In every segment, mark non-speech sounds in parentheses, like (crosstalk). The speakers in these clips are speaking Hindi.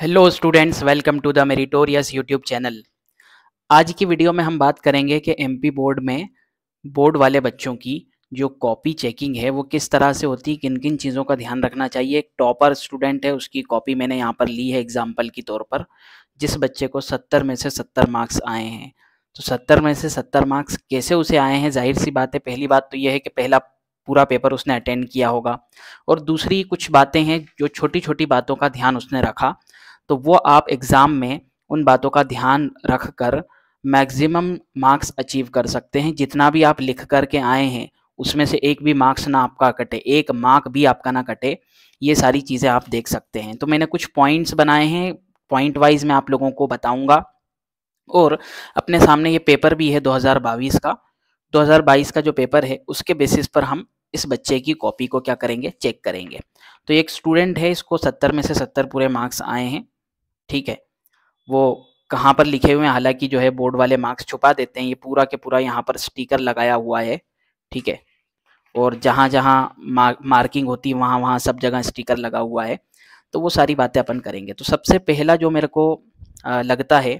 hello students welcome to the meritorious YouTube channel आज की वीडियो में हम बात करेंगे कि एमपी बोर्ड में बोर्ड वाले बच्चों की जो कॉपी चेकिंग है वो किस तरह से होती है किन किन चीज़ों का ध्यान रखना चाहिए एक टॉपर स्टूडेंट है उसकी कॉपी मैंने यहाँ पर ली है एग्जाम्पल के तौर पर जिस बच्चे को सत्तर में से सत्तर मार्क्स आए हैं तो सत्तर में से सत्तर मार्क्स कैसे उसे आए हैं जाहिर सी बात है पहली बात तो यह है कि पहला पूरा पेपर उसने अटेंड किया होगा और दूसरी कुछ बातें हैं जो छोटी छोटी बातों का ध्यान उसने रखा तो वो आप एग्ज़ाम में उन बातों का ध्यान रख कर मैक्सिमम मार्क्स अचीव कर सकते हैं जितना भी आप लिख करके आए हैं उसमें से एक भी मार्क्स ना आपका कटे एक मार्क भी आपका ना कटे ये सारी चीज़ें आप देख सकते हैं तो मैंने कुछ पॉइंट्स बनाए हैं पॉइंट वाइज मैं आप लोगों को बताऊंगा और अपने सामने ये पेपर भी है 2022 का 2022 का जो पेपर है उसके बेसिस पर हम इस बच्चे की कॉपी को क्या करेंगे चेक करेंगे तो एक स्टूडेंट है इसको 70 में से 70 पूरे मार्क्स आए हैं ठीक है वो कहाँ पर लिखे हुए हैं हालांकि जो है बोर्ड वाले मार्क्स छुपा देते हैं ये पूरा के पूरा यहाँ पर स्टिकर लगाया हुआ है ठीक है और जहाँ जहाँ मार्किंग होती है वहाँ वहाँ सब जगह स्टिकर लगा हुआ है तो वो सारी बातें अपन करेंगे तो सबसे पहला जो मेरे को लगता है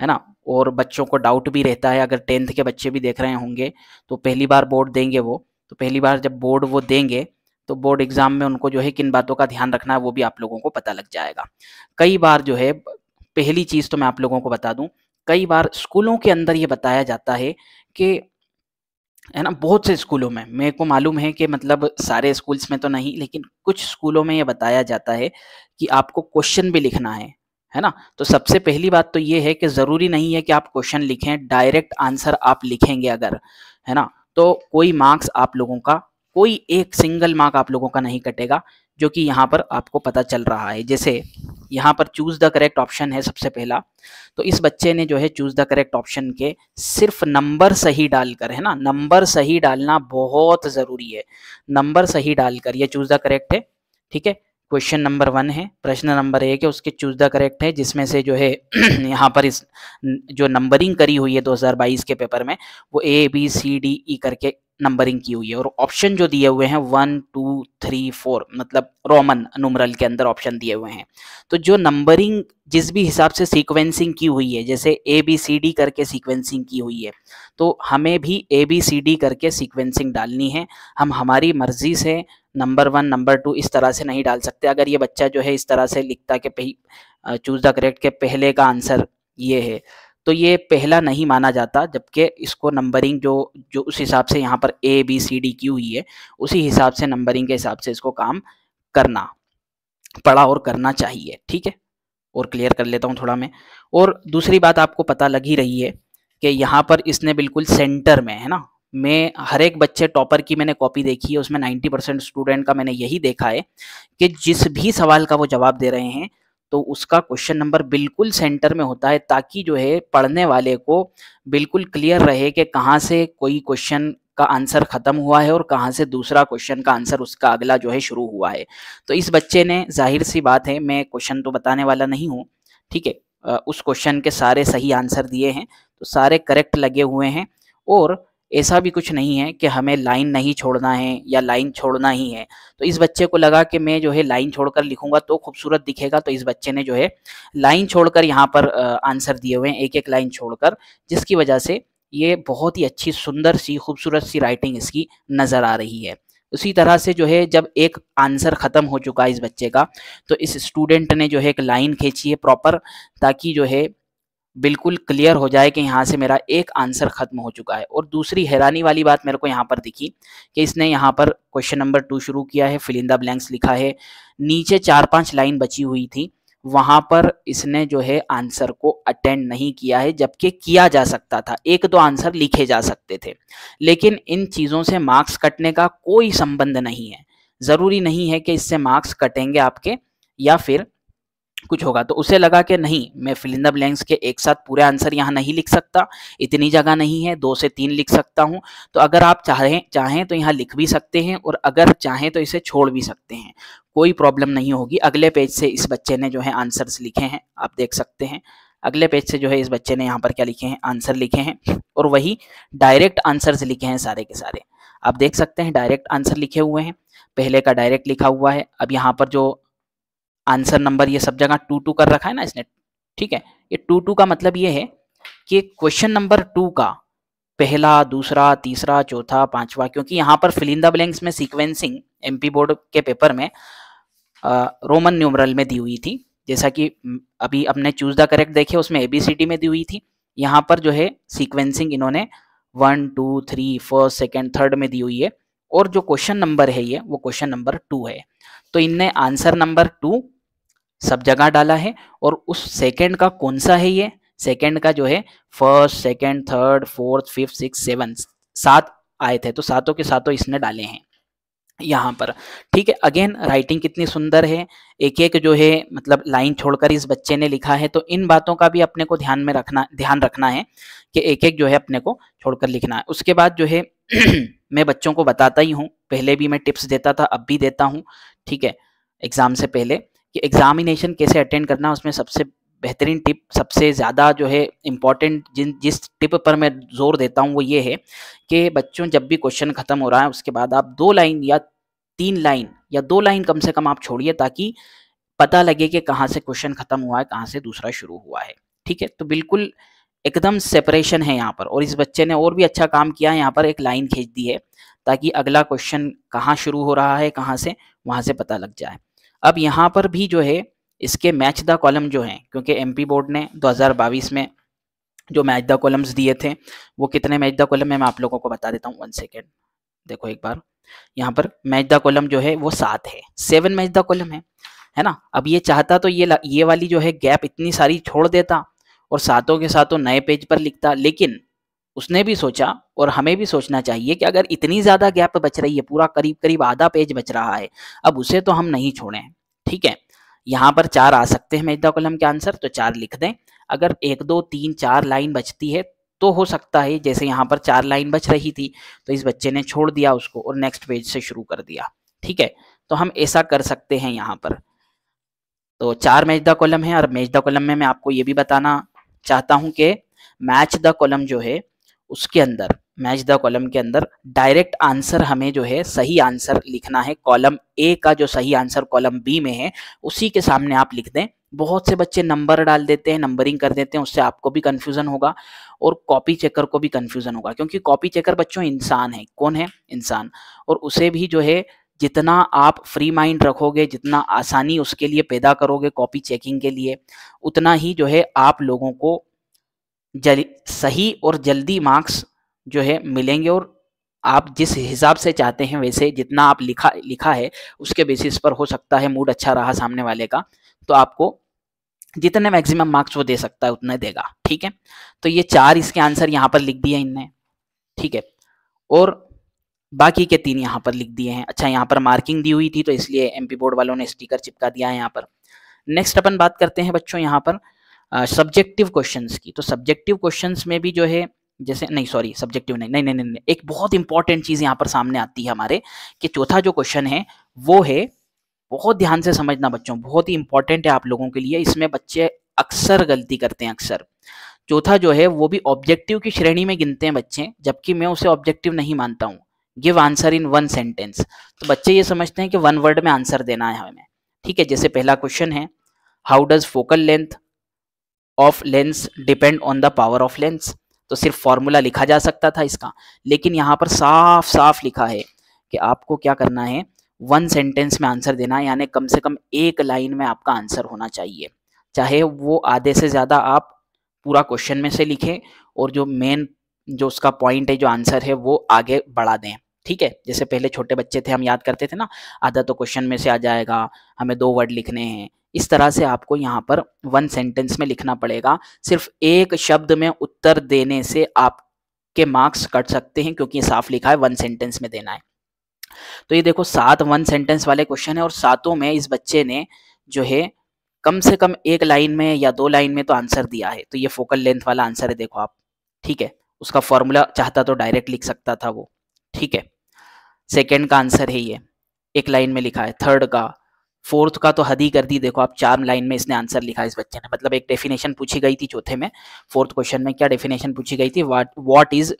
है ना और बच्चों को डाउट भी रहता है अगर टेंथ के बच्चे भी देख रहे होंगे तो पहली बार बोर्ड देंगे वो तो पहली बार जब बोर्ड वो देंगे तो बोर्ड एग्जाम में उनको जो है किन बातों का ध्यान रखना है वो भी आप लोगों को पता लग जाएगा कई बार जो है पहली चीज़ तो मैं आप लोगों को बता दूं कई बार स्कूलों के अंदर ये बताया जाता है कि है ना बहुत से स्कूलों में मेरे को मालूम है कि मतलब सारे स्कूल्स में तो नहीं लेकिन कुछ स्कूलों में ये बताया जाता है कि आपको क्वेश्चन भी लिखना है है ना तो सबसे पहली बात तो ये है कि ज़रूरी नहीं है कि आप क्वेश्चन लिखें डायरेक्ट आंसर आप लिखेंगे अगर है ना तो कोई मार्क्स आप लोगों का कोई एक सिंगल मार्क आप लोगों का नहीं कटेगा जो कि यहाँ पर आपको पता चल रहा है जैसे यहाँ पर चूज द करेक्ट ऑप्शन है सबसे पहला तो इस बच्चे ने जो है चूज द करेक्ट ऑप्शन के सिर्फ नंबर सही डालकर है ना नंबर सही डालना बहुत ज़रूरी है नंबर सही डालकर ये चूज द करेक्ट है ठीक है क्वेश्चन नंबर वन है प्रश्न नंबर एक है उसके चूज द करेक्ट है जिसमें से जो है (clears throat) यहाँ पर इस जो नंबरिंग करी हुई है 2022 के पेपर में वो ए बी सी डी ई करके नंबरिंग की हुई है और ऑप्शन जो दिए हुए हैं वन टू थ्री फोर मतलब रोमन नुमरल के अंदर ऑप्शन दिए हुए हैं तो जो नंबरिंग जिस भी हिसाब से सीक्वेंसिंग की हुई है जैसे ए बी सी डी करके सीक्वेंसिंग की हुई है तो हमें भी ए बी सी डी करके सीक्वेंसिंग डालनी है हम हमारी मर्जी से नंबर वन नंबर टू इस तरह से नहीं डाल सकते अगर ये बच्चा जो है इस तरह से लिखता कि चूज द करेक्ट के पहले का आंसर ये है तो ये पहला नहीं माना जाता जबकि इसको नंबरिंग जो जो उस हिसाब से यहाँ पर ए बी सी डी क्यू हुई है उसी हिसाब से नंबरिंग के हिसाब से इसको काम करना पड़ा और करना चाहिए ठीक है और क्लियर कर लेता हूँ थोड़ा मैं और दूसरी बात आपको पता लग ही रही है कि यहाँ पर इसने बिल्कुल सेंटर में है ना मैं हर एक बच्चे टॉपर की मैंने कॉपी देखी है उसमें 90 परसेंट स्टूडेंट का मैंने यही देखा है कि जिस भी सवाल का वो जवाब दे रहे हैं तो उसका क्वेश्चन नंबर बिल्कुल सेंटर में होता है ताकि जो है पढ़ने वाले को बिल्कुल क्लियर रहे कि कहाँ से कोई क्वेश्चन का आंसर ख़त्म हुआ है और कहाँ से दूसरा क्वेश्चन का आंसर उसका अगला जो है शुरू हुआ है तो इस बच्चे ने जाहिर सी बात है मैं क्वेश्चन तो बताने वाला नहीं हूँ ठीक है उस क्वेश्चन के सारे सही आंसर दिए हैं तो सारे करेक्ट लगे हुए हैं और ऐसा भी कुछ नहीं है कि हमें लाइन नहीं छोड़ना है या लाइन छोड़ना ही है तो इस बच्चे को लगा कि मैं जो है लाइन छोड़कर लिखूंगा तो खूबसूरत दिखेगा तो इस बच्चे ने जो है लाइन छोड़कर यहाँ पर आंसर दिए हुए हैं एक एक लाइन छोड़कर जिसकी वजह से ये बहुत ही अच्छी सुंदर सी खूबसूरत सी राइटिंग इसकी नज़र आ रही है उसी तरह से जो है जब एक आंसर ख़त्म हो चुका है इस बच्चे का तो इस स्टूडेंट ने जो है एक लाइन खींची है प्रॉपर ताकि जो है बिल्कुल क्लियर हो जाए कि यहाँ से मेरा एक आंसर खत्म हो चुका है और दूसरी हैरानी वाली बात मेरे को यहाँ पर दिखी कि इसने यहाँ पर क्वेश्चन नंबर टू शुरू किया है फिलिंदा ब्लैंक्स लिखा है नीचे चार पांच लाइन बची हुई थी वहाँ पर इसने जो है आंसर को अटेंड नहीं किया है जबकि किया जा सकता था एक दो आंसर लिखे जा सकते थे लेकिन इन चीज़ों से मार्क्स कटने का कोई संबंध नहीं है ज़रूरी नहीं है कि इससे मार्क्स कटेंगे आपके या फिर कुछ होगा तो उसे लगा कि नहीं मैं फिलिंदा ब्लैंक्स के एक साथ पूरे आंसर यहाँ नहीं लिख सकता इतनी जगह नहीं है दो से तीन लिख सकता हूँ तो अगर आप चाहें चाहें तो यहाँ लिख भी सकते हैं और अगर चाहें तो इसे छोड़ भी सकते हैं कोई प्रॉब्लम नहीं होगी अगले पेज से इस बच्चे ने जो है आंसर्स लिखे हैं आप देख सकते हैं अगले पेज से जो है इस बच्चे ने यहाँ पर क्या लिखे हैं आंसर लिखे हैं और वही डायरेक्ट आंसर्स लिखे हैं सारे के सारे आप देख सकते हैं डायरेक्ट आंसर लिखे हुए हैं पहले का डायरेक्ट लिखा हुआ है अब यहाँ पर जो आंसर नंबर ये सब जगह टू टू कर रखा है ना इसने ठीक है ये टू टू का मतलब ये है कि क्वेश्चन नंबर टू का पहला दूसरा तीसरा चौथा पांचवा क्योंकि यहाँ पर फिलिंदा ब्लैंक्स में सीक्वेंसिंग एमपी बोर्ड के पेपर में आ, रोमन न्यूमरल में दी हुई थी जैसा कि अभी अपने चूज द करेक्ट देखे उसमें एबीसीडी में दी हुई थी यहाँ पर जो है सीक्वेंसिंग इन्होंने one two three first second third में दी हुई है और जो क्वेश्चन नंबर है ये वो क्वेश्चन नंबर टू है तो इनने आंसर नंबर टू सब जगह डाला है और उस सेकेंड का कौन सा है ये सेकेंड का जो है first second third fourth fifth six seven सात आए थे तो सातों के सातों इसने डाले हैं यहाँ पर ठीक है अगेन राइटिंग कितनी सुंदर है एक एक जो है मतलब लाइन छोड़कर इस बच्चे ने लिखा है तो इन बातों का भी अपने को ध्यान में रखना ध्यान रखना है कि एक एक जो है अपने को छोड़कर लिखना है उसके बाद जो है (clears throat) मैं बच्चों को बताता ही हूँ पहले भी मैं टिप्स देता था अब भी देता हूँ ठीक है एग्ज़ाम से पहले कि एग्ज़ामिनेशन कैसे अटेंड करना उसमें सबसे बेहतरीन टिप सबसे ज़्यादा जो है इम्पॉर्टेंट जिन जिस टिप पर मैं जोर देता हूँ वो ये है कि बच्चों जब भी क्वेश्चन ख़त्म हो रहा है उसके बाद आप दो लाइन या तीन लाइन या दो लाइन कम से कम आप छोड़िए ताकि पता लगे कि कहाँ से क्वेश्चन ख़त्म हुआ है कहाँ से दूसरा शुरू हुआ है ठीक है तो बिल्कुल एकदम सेपरेशन है यहाँ पर और इस बच्चे ने और भी अच्छा काम किया है यहाँ पर एक लाइन खींच दी है ताकि अगला क्वेश्चन कहाँ शुरू हो रहा है कहाँ से वहाँ से पता लग जाए अब यहाँ पर भी जो है इसके मैच द कॉलम जो है क्योंकि एमपी बोर्ड ने 2022 में जो मैच द कॉलम्स दिए थे वो कितने मैच द कॉलम है मैं आप लोगों को बता देता हूँ वन सेकेंड देखो एक बार यहाँ पर मैच द कॉलम जो है वो सात है सेवन मैच द कॉलम है है ना अब ये चाहता तो ये ये वाली जो है गैप इतनी सारी छोड़ देता और सातों के सातों नए पेज पर लिखता लेकिन उसने भी सोचा और हमें भी सोचना चाहिए कि अगर इतनी ज़्यादा गैप बच रही है पूरा करीब करीब आधा पेज बच रहा है अब उसे तो हम नहीं छोड़ें ठीक है यहाँ पर चार आ सकते हैं मेजदा कलम के आंसर तो चार लिख दें अगर एक दो तीन चार लाइन बचती है तो हो सकता है जैसे यहाँ पर चार लाइन बच रही थी तो इस बच्चे ने छोड़ दिया उसको और नेक्स्ट पेज से शुरू कर दिया ठीक है तो हम ऐसा कर सकते हैं यहाँ पर तो चार मेजदा कॉलम है और मेजदा कॉलम में मैं आपको ये भी बताना चाहता हूं कि मैच द कॉलम जो है उसके अंदर मैच द कॉलम के अंदर डायरेक्ट आंसर हमें जो है सही आंसर लिखना है कॉलम ए का जो सही आंसर कॉलम बी में है उसी के सामने आप लिख दें बहुत से बच्चे नंबर डाल देते हैं नंबरिंग कर देते हैं उससे आपको भी कन्फ्यूज़न होगा और कॉपी चेकर को भी कन्फ्यूज़न होगा क्योंकि कॉपी चेकर बच्चों इंसान है कौन है इंसान और उसे भी जो है जितना आप फ्री माइंड रखोगे जितना आसानी उसके लिए पैदा करोगे कॉपी चेकिंग के लिए उतना ही जो है आप लोगों को जल सही और जल्दी मार्क्स जो है मिलेंगे और आप जिस हिसाब से चाहते हैं वैसे जितना आप लिखा लिखा है उसके बेसिस पर हो सकता है मूड अच्छा रहा सामने वाले का तो आपको जितने मैक्सिमम मार्क्स वो दे सकता है उतने देगा ठीक है तो ये चार इसके आंसर यहाँ पर लिख दिए इनने ठीक है और बाकी के तीन यहाँ पर लिख दिए हैं अच्छा यहाँ पर मार्किंग दी हुई थी तो इसलिए पी बोर्ड वालों ने स्टिकर चिपका दिया है यहाँ पर नेक्स्ट अपन बात करते हैं बच्चों यहाँ पर सब्जेक्टिव uh, क्वेश्चन की तो सब्जेक्टिव क्वेश्चन में भी जो है जैसे नहीं सॉरी सब्जेक्टिव नहीं नहीं नहीं नहीं, नहीं एक बहुत इंपॉर्टेंट चीज़ यहाँ पर सामने आती है हमारे कि चौथा जो क्वेश्चन है वो है बहुत ध्यान से समझना बच्चों बहुत ही इंपॉर्टेंट है आप लोगों के लिए इसमें बच्चे अक्सर गलती करते हैं अक्सर चौथा जो है वो भी ऑब्जेक्टिव की श्रेणी में गिनते हैं बच्चे जबकि मैं उसे ऑब्जेक्टिव नहीं मानता हूँ give answer in one sentence तो बच्चे ये समझते हैं कि वन वर्ड में आंसर देना है हमें ठीक है जैसे पहला क्वेश्चन है how does focal length of lens depend on the power of lens तो सिर्फ फॉर्मूला लिखा जा सकता था इसका लेकिन यहाँ पर साफ साफ लिखा है कि आपको क्या करना है वन सेंटेंस में आंसर देना है यानी कम से कम एक लाइन में आपका आंसर होना चाहिए चाहे वो आधे से ज़्यादा आप पूरा क्वेश्चन में से लिखें और जो मेन जो उसका पॉइंट है जो आंसर है वो आगे बढ़ा दें ठीक है जैसे पहले छोटे बच्चे थे हम याद करते थे ना आधा तो क्वेश्चन में से आ जाएगा हमें दो वर्ड लिखने हैं इस तरह से आपको यहाँ पर वन सेंटेंस में लिखना पड़ेगा सिर्फ एक शब्द में उत्तर देने से आपके मार्क्स कट सकते हैं क्योंकि साफ लिखा है वन सेंटेंस में देना है तो ये देखो सात वन सेंटेंस वाले क्वेश्चन है और सातों में इस बच्चे ने जो है कम से कम एक लाइन में या दो लाइन में तो आंसर दिया है तो ये फोकल लेंथ वाला आंसर है देखो आप ठीक है उसका फॉर्मूला चाहता तो डायरेक्ट लिख सकता था वो ठीक है सेकेंड का आंसर है ये एक लाइन में लिखा है थर्ड का फोर्थ का तो हद ही कर दी देखो आप चार लाइन में इसने आंसर लिखा इस बच्चे ने मतलब एक डेफिनेशन पूछी गई थी चौथे में फोर्थ क्वेश्चन में क्या डेफिनेशन पूछी गई थी what what is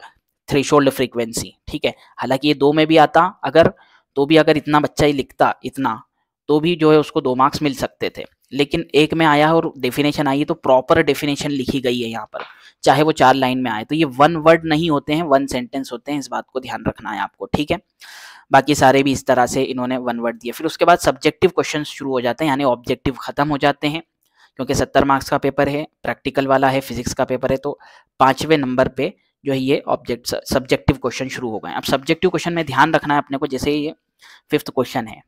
threshold frequency ठीक है हालांकि ये दो में भी आता अगर तो भी अगर इतना बच्चा ही लिखता इतना तो भी जो है उसको दो मार्क्स मिल सकते थे लेकिन एक में आया और डेफिनेशन आई है तो प्रॉपर डेफिनेशन लिखी गई है यहाँ पर चाहे वो चार लाइन में आए तो ये वन वर्ड नहीं होते हैं वन सेंटेंस होते हैं इस बात को ध्यान रखना है आपको ठीक है बाकी सारे भी इस तरह से इन्होंने वन वर्ड दिए फिर उसके बाद सब्जेक्टिव क्वेश्चन शुरू हो जाते हैं यानी ऑब्जेक्टिव खत्म हो जाते हैं क्योंकि सत्तर मार्क्स का पेपर है प्रैक्टिकल वाला है फिजिक्स का पेपर है तो पाँचवें नंबर पर जो है ये ऑब्जेक्ट सब्जेक्टिव क्वेश्चन शुरू हो गए अब सब्जेक्टिव क्वेश्चन में ध्यान रखना है अपने को जैसे ये फिफ्थ क्वेश्चन है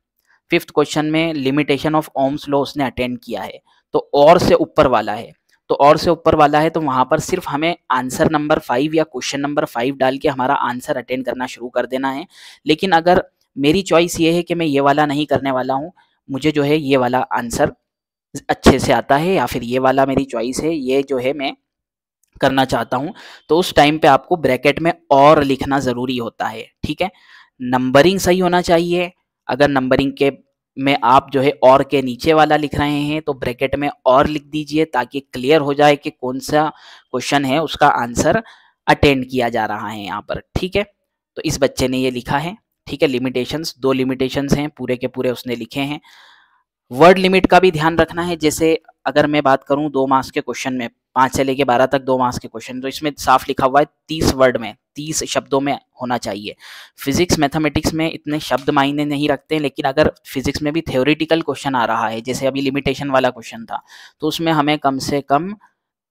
फिफ्थ क्वेश्चन में लिमिटेशन ऑफ ओम्स लॉ उसने अटेंड किया है तो और से ऊपर वाला है तो और से ऊपर वाला है तो वहाँ पर सिर्फ हमें आंसर नंबर फाइव या क्वेश्चन नंबर फाइव डाल के हमारा आंसर अटेंड करना शुरू कर देना है लेकिन अगर मेरी चॉइस ये है कि मैं ये वाला नहीं करने वाला हूँ मुझे जो है ये वाला आंसर अच्छे से आता है या फिर ये वाला मेरी चॉइस है ये जो है मैं करना चाहता हूँ तो उस टाइम पे आपको ब्रैकेट में और लिखना ज़रूरी होता है ठीक है नंबरिंग सही होना चाहिए अगर नंबरिंग के में आप जो है और के नीचे वाला लिख रहे हैं तो ब्रैकेट में और लिख दीजिए ताकि क्लियर हो जाए कि कौन सा क्वेश्चन है उसका आंसर अटेंड किया जा रहा है यहाँ पर ठीक है तो इस बच्चे ने ये लिखा है ठीक है लिमिटेशंस दो लिमिटेशंस हैं पूरे के पूरे उसने लिखे हैं वर्ड लिमिट का भी ध्यान रखना है जैसे अगर मैं बात करूं दो मार्क्स के क्वेश्चन में पांच से लेके बारह तक दो मार्क्स के क्वेश्चन तो इसमें साफ लिखा हुआ है तीस वर्ड में तीस शब्दों में होना चाहिए फिजिक्स मैथमेटिक्स में इतने शब्द मायने नहीं रखते हैं लेकिन अगर फिजिक्स में भी थ्योरिटिकल क्वेश्चन आ रहा है जैसे अभी लिमिटेशन वाला क्वेश्चन था तो उसमें हमें कम से कम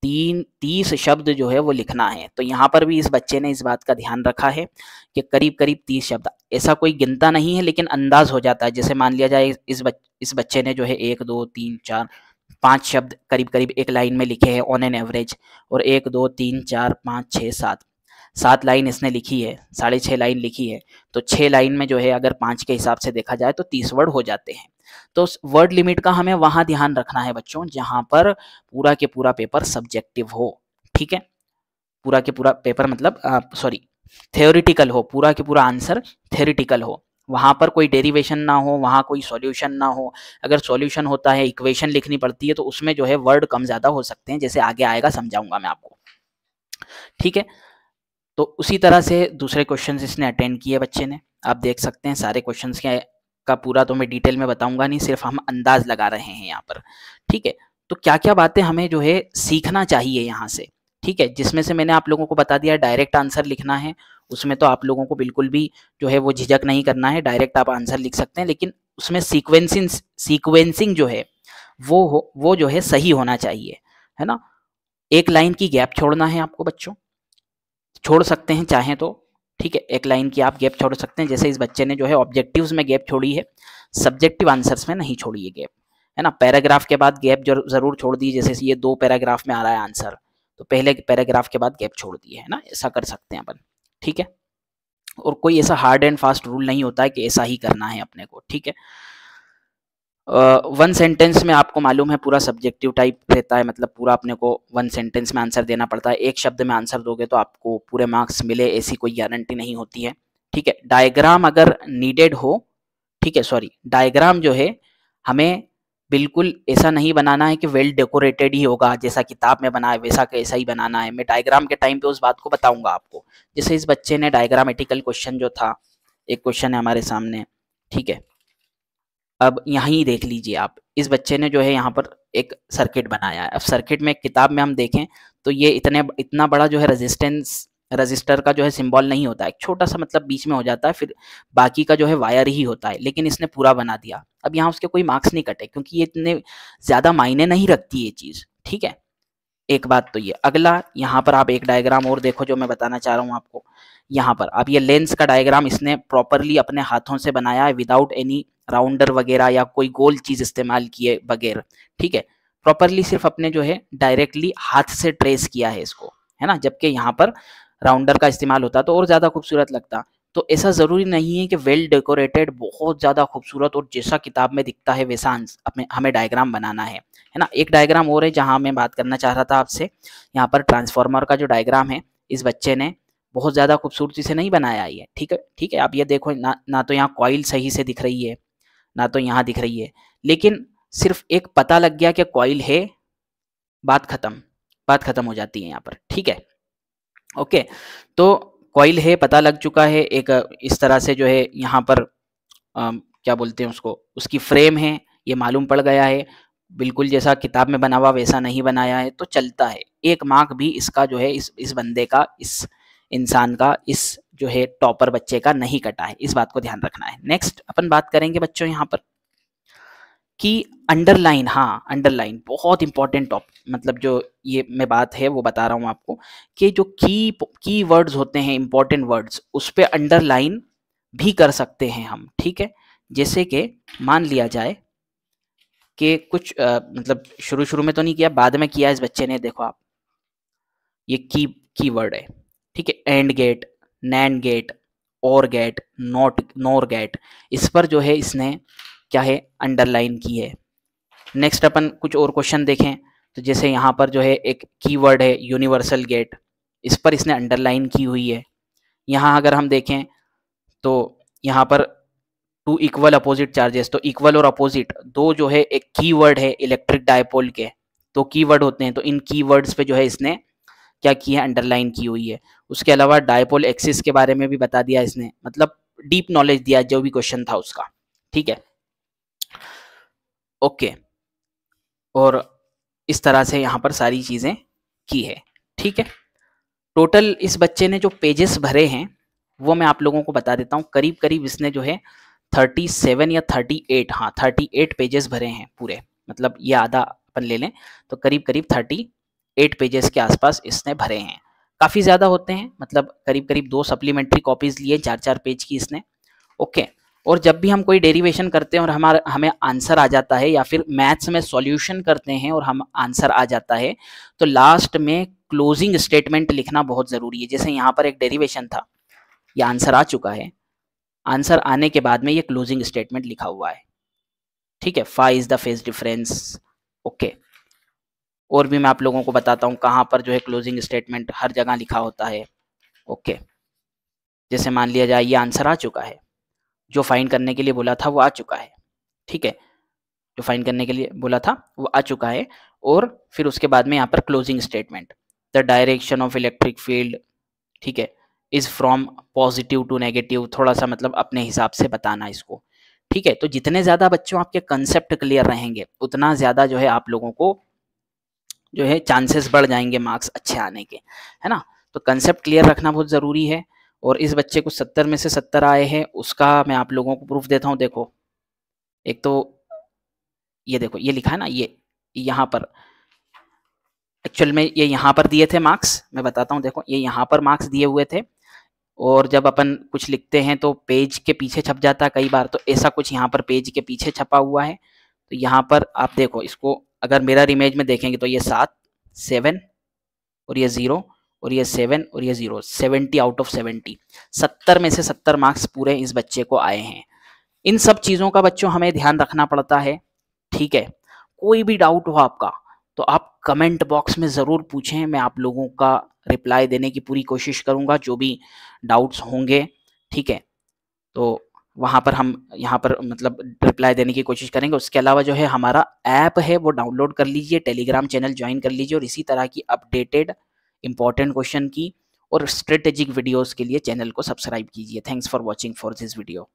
तीन तीस शब्द जो है वो लिखना है तो यहाँ पर भी इस बच्चे ने इस बात का ध्यान रखा है कि करीब करीब तीस शब्द ऐसा कोई गिनता नहीं है लेकिन अंदाज हो जाता है जैसे मान लिया जाए इस बच, इस बच्चे ने जो है एक दो तीन चार पांच शब्द करीब करीब एक लाइन में लिखे हैं ऑन एन एवरेज और एक दो तीन चार पाँच छः सात सात लाइन इसने लिखी है साढ़े छः लाइन लिखी है तो छः लाइन में जो है अगर पाँच के हिसाब से देखा जाए तो तीस वर्ड हो जाते हैं तो वर्ड लिमिट का हमें वहाँ ध्यान रखना है बच्चों जहाँ पर पूरा के पूरा पेपर सब्जेक्टिव हो ठीक है पूरा के पूरा पेपर मतलब सॉरी थ्योरिटिकल हो पूरा के पूरा आंसर थ्योरिटिकल हो वहाँ पर कोई डेरिवेशन ना हो वहाँ कोई सॉल्यूशन ना हो अगर सॉल्यूशन होता है इक्वेशन लिखनी पड़ती है तो उसमें जो है वर्ड कम ज़्यादा हो सकते हैं जैसे आगे आएगा समझाऊंगा मैं आपको ठीक है तो उसी तरह से दूसरे क्वेश्चन इसने अटेंड किए बच्चे ने आप देख सकते हैं सारे क्वेश्चन के का पूरा तो मैं डिटेल में बताऊंगा नहीं सिर्फ हम अंदाज लगा रहे हैं यहाँ पर ठीक है तो क्या क्या बातें हमें जो है सीखना चाहिए यहाँ से ठीक है जिसमें से मैंने आप लोगों को बता दिया डायरेक्ट आंसर लिखना है उसमें तो आप लोगों को बिल्कुल भी जो है वो झिझक नहीं करना है डायरेक्ट आप आंसर लिख सकते हैं लेकिन उसमें सीक्वेंसिंग सीक्वेंसिंग जो है वो हो, वो जो है सही होना चाहिए है ना एक लाइन की गैप छोड़ना है आपको बच्चों छोड़ सकते हैं चाहें तो ठीक है एक लाइन की आप गैप छोड़ सकते हैं जैसे इस बच्चे ने जो है ऑब्जेक्टिव्स में गैप छोड़ी है सब्जेक्टिव आंसर्स में नहीं छोड़ी है गैप है ना पैराग्राफ के बाद गैप जरूर छोड़ दी जैसे ये दो पैराग्राफ में आ रहा है आंसर तो पहले पैराग्राफ के बाद गैप छोड़ दिए है ना ऐसा कर सकते हैं अपन ठीक है और कोई ऐसा हार्ड एंड फास्ट रूल नहीं होता है कि ऐसा ही करना है अपने को ठीक है वन uh, सेंटेंस में आपको मालूम है पूरा सब्जेक्टिव टाइप रहता है मतलब पूरा अपने को वन सेंटेंस में आंसर देना पड़ता है एक शब्द में आंसर दोगे तो आपको पूरे मार्क्स मिले ऐसी कोई गारंटी नहीं होती है ठीक है डायग्राम अगर नीडेड हो ठीक है सॉरी डायग्राम जो है हमें बिल्कुल ऐसा नहीं बनाना है कि वेल डेकोरेटेड ही होगा जैसा किताब में है वैसा कैसा ही बनाना है मैं डायग्राम के टाइम पे उस बात को बताऊंगा आपको जैसे इस बच्चे ने डायग्रामेटिकल क्वेश्चन जो था एक क्वेश्चन है हमारे सामने ठीक है अब यहाँ देख लीजिए आप इस बच्चे ने जो है यहाँ पर एक सर्किट बनाया है अब सर्किट में किताब में हम देखें तो ये इतने इतना बड़ा जो है रेजिस्टेंस रजिस्टर का जो है सिम्बॉल नहीं होता है छोटा सा मतलब बीच में हो जाता है फिर बाकी का जो है वायर ही होता है लेकिन इसने पूरा बना दिया अब यहाँ उसके कोई मार्क्स नहीं कटे क्योंकि ये इतने ज़्यादा मायने नहीं रखती ये चीज़ ठीक है एक बात तो ये अगला यहाँ पर आप एक डायग्राम और देखो जो मैं बताना चाह रहा हूँ आपको यहाँ पर अब ये लेंस का डायग्राम इसने प्रॉपरली अपने हाथों से बनाया है विदाउट एनी राउंडर वगैरह या कोई गोल चीज इस्तेमाल किए बगैर ठीक है प्रॉपरली सिर्फ अपने जो है डायरेक्टली हाथ से ट्रेस किया है इसको है ना जबकि यहाँ पर राउंडर का इस्तेमाल होता तो और ज़्यादा खूबसूरत लगता तो ऐसा ज़रूरी नहीं है कि वेल डेकोरेटेड बहुत ज़्यादा खूबसूरत और जैसा किताब में दिखता है वैसा अपने हमें डायग्राम बनाना है है ना एक डायग्राम और है जहाँ मैं बात करना चाह रहा था आपसे यहाँ पर ट्रांसफार्मर का जो डायग्राम है इस बच्चे ने बहुत ज़्यादा खूबसूरती से नहीं बनाया ये ठीक है ठीक है आप ये देखो ना ना तो यहाँ कॉइल सही से दिख रही है ना तो यहाँ दिख रही है लेकिन सिर्फ एक पता लग गया कि कॉइल है बात ख़त्म बात ख़त्म हो जाती है यहाँ पर ठीक है ओके तो कॉइल है पता लग चुका है एक इस तरह से जो है यहाँ पर आ, क्या बोलते हैं उसको उसकी फ्रेम है ये मालूम पड़ गया है बिल्कुल जैसा किताब में बना हुआ वैसा नहीं बनाया है तो चलता है एक मार्क भी इसका जो है इस इस बंदे का इस इंसान का इस जो है टॉपर बच्चे का नहीं कटा है इस बात को ध्यान रखना है नेक्स्ट अपन बात करेंगे बच्चों यहाँ पर कि अंडरलाइन हाँ अंडरलाइन बहुत इंपॉर्टेंट टॉप मतलब जो ये मैं बात है वो बता रहा हूँ आपको कि जो की की वर्ड्स होते हैं इंपॉर्टेंट वर्ड्स उस पर अंडरलाइन भी कर सकते हैं हम ठीक है जैसे कि मान लिया जाए कि कुछ आ, मतलब शुरू शुरू में तो नहीं किया बाद में किया इस बच्चे ने देखो आप ये की की वर्ड है ठीक है एंड गेट नैंड गेट और गेट नॉट नोर गेट इस पर जो है इसने क्या है अंडरलाइन की है नेक्स्ट अपन कुछ और क्वेश्चन देखें तो जैसे यहाँ पर जो है एक कीवर्ड है यूनिवर्सल गेट इस पर इसने अंडरलाइन की हुई है यहाँ अगर हम देखें तो यहाँ पर टू इक्वल अपोजिट चार्जेस तो इक्वल और अपोजिट दो जो है एक कीवर्ड है इलेक्ट्रिक डायपोल के तो कीवर्ड होते हैं तो इन कीवर्ड्स पे जो है इसने क्या की है अंडरलाइन की हुई है उसके अलावा डायपोल एक्सिस के बारे में भी बता दिया इसने मतलब डीप नॉलेज दिया जो भी क्वेश्चन था उसका ठीक है ओके और इस तरह से यहाँ पर सारी चीज़ें की है ठीक है टोटल इस बच्चे ने जो पेजेस भरे हैं वो मैं आप लोगों को बता देता हूँ करीब करीब इसने जो है थर्टी सेवन या थर्टी एट हाँ थर्टी एट पेजेस भरे हैं पूरे मतलब ये आधा अपन ले लें तो करीब करीब थर्टी एट पेजेस के आसपास इसने भरे हैं काफ़ी ज़्यादा होते हैं मतलब करीब करीब दो सप्लीमेंट्री कॉपीज़ लिए चार चार पेज की इसने ओके और जब भी हम कोई डेरिवेशन करते हैं और हमारा हमें आंसर आ जाता है या फिर मैथ्स में सॉल्यूशन करते हैं और हम आंसर आ जाता है तो लास्ट में क्लोजिंग स्टेटमेंट लिखना बहुत ज़रूरी है जैसे यहाँ पर एक डेरिवेशन था ये आंसर आ चुका है आंसर आने के बाद में ये क्लोजिंग स्टेटमेंट लिखा हुआ है ठीक है five is the phase difference okay और भी मैं आप लोगों को बताता हूँ कहाँ पर जो है क्लोजिंग स्टेटमेंट हर जगह लिखा होता है ओके जैसे मान लिया जाए ये आंसर आ चुका है जो फाइन करने के लिए बोला था वो आ चुका है ठीक है जो फाइन करने के लिए बोला था वो आ चुका है और फिर उसके बाद में यहाँ पर closing statement the direction of electric field ठीक है is from positive to negative थोड़ा सा मतलब अपने हिसाब से बताना इसको ठीक है तो जितने ज़्यादा बच्चों आपके कंसेप्ट क्लियर रहेंगे उतना ज़्यादा जो है आप लोगों को जो है चांसेस बढ़ जाएंगे मार्क्स अच्छे आने के है ना तो कंसेप्ट क्लियर रखना बहुत ज़रूरी है और इस बच्चे को सत्तर में से सत्तर आए हैं उसका मैं आप लोगों को प्रूफ देता हूँ देखो एक तो ये देखो ये लिखा है ना ये यहाँ पर एक्चुअल में ये यहाँ पर दिए थे मार्क्स मैं बताता हूँ देखो ये यहाँ पर मार्क्स दिए हुए थे और जब अपन कुछ लिखते हैं तो पेज के पीछे छप जाता है कई बार तो ऐसा कुछ यहाँ पर पेज के पीछे छपा हुआ है तो यहाँ पर आप देखो इसको अगर मेरा इमेज में देखेंगे तो ये सात सेवन और ये ज़ीरो और ये सेवन और ये zero seventy out of seventy सत्तर में से सत्तर मार्क्स पूरे इस बच्चे को आए हैं इन सब चीज़ों का बच्चों हमें ध्यान रखना पड़ता है ठीक है कोई भी डाउट हो आपका तो आप कमेंट बॉक्स में ज़रूर पूछें मैं आप लोगों का रिप्लाई देने की पूरी कोशिश करूँगा जो भी डाउट्स होंगे ठीक है तो वहाँ पर हम यहाँ पर मतलब रिप्लाई देने की कोशिश करेंगे उसके अलावा जो है हमारा ऐप है वो डाउनलोड कर लीजिए टेलीग्राम चैनल ज्वाइन कर लीजिए और इसी तरह की अपडेटेड इंपॉर्टेंट क्वेश्चन की और स्ट्रेटेजिक वीडियोस के लिए चैनल को सब्सक्राइब कीजिए thanks for watching for this video